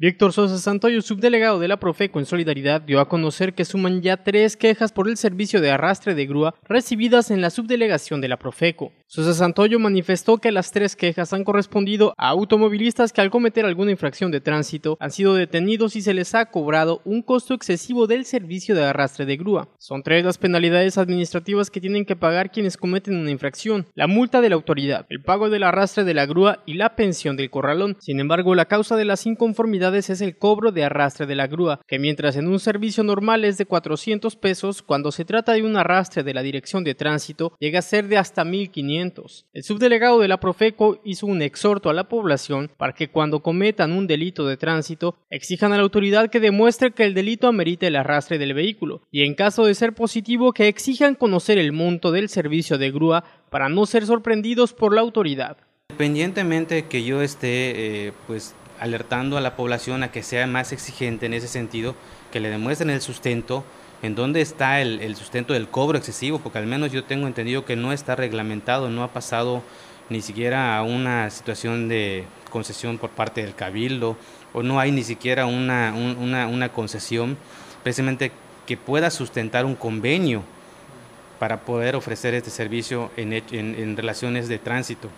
Víctor Sosa Santoyo, subdelegado de la Profeco en Solidaridad, dio a conocer que suman ya tres quejas por el servicio de arrastre de grúa recibidas en la subdelegación de la Profeco. Sosa Santoyo manifestó que las tres quejas han correspondido a automovilistas que al cometer alguna infracción de tránsito han sido detenidos y se les ha cobrado un costo excesivo del servicio de arrastre de grúa. Son tres las penalidades administrativas que tienen que pagar quienes cometen una infracción, la multa de la autoridad, el pago del arrastre de la grúa y la pensión del corralón. Sin embargo, la causa de las inconformidades es el cobro de arrastre de la grúa, que mientras en un servicio normal es de 400 pesos, cuando se trata de un arrastre de la dirección de tránsito llega a ser de hasta 1500. El subdelegado de la Profeco hizo un exhorto a la población para que cuando cometan un delito de tránsito exijan a la autoridad que demuestre que el delito amerite el arrastre del vehículo y en caso de ser positivo que exijan conocer el monto del servicio de grúa para no ser sorprendidos por la autoridad. Independientemente que yo esté eh, pues alertando a la población a que sea más exigente en ese sentido, que le demuestren el sustento, en dónde está el, sustento del cobro excesivo, porque al menos yo tengo entendido que no está reglamentado, no ha pasado ni siquiera a una situación de concesión por parte del cabildo, o no hay ni siquiera una, concesión precisamente que pueda sustentar un convenio para poder ofrecer este servicio en relaciones de tránsito.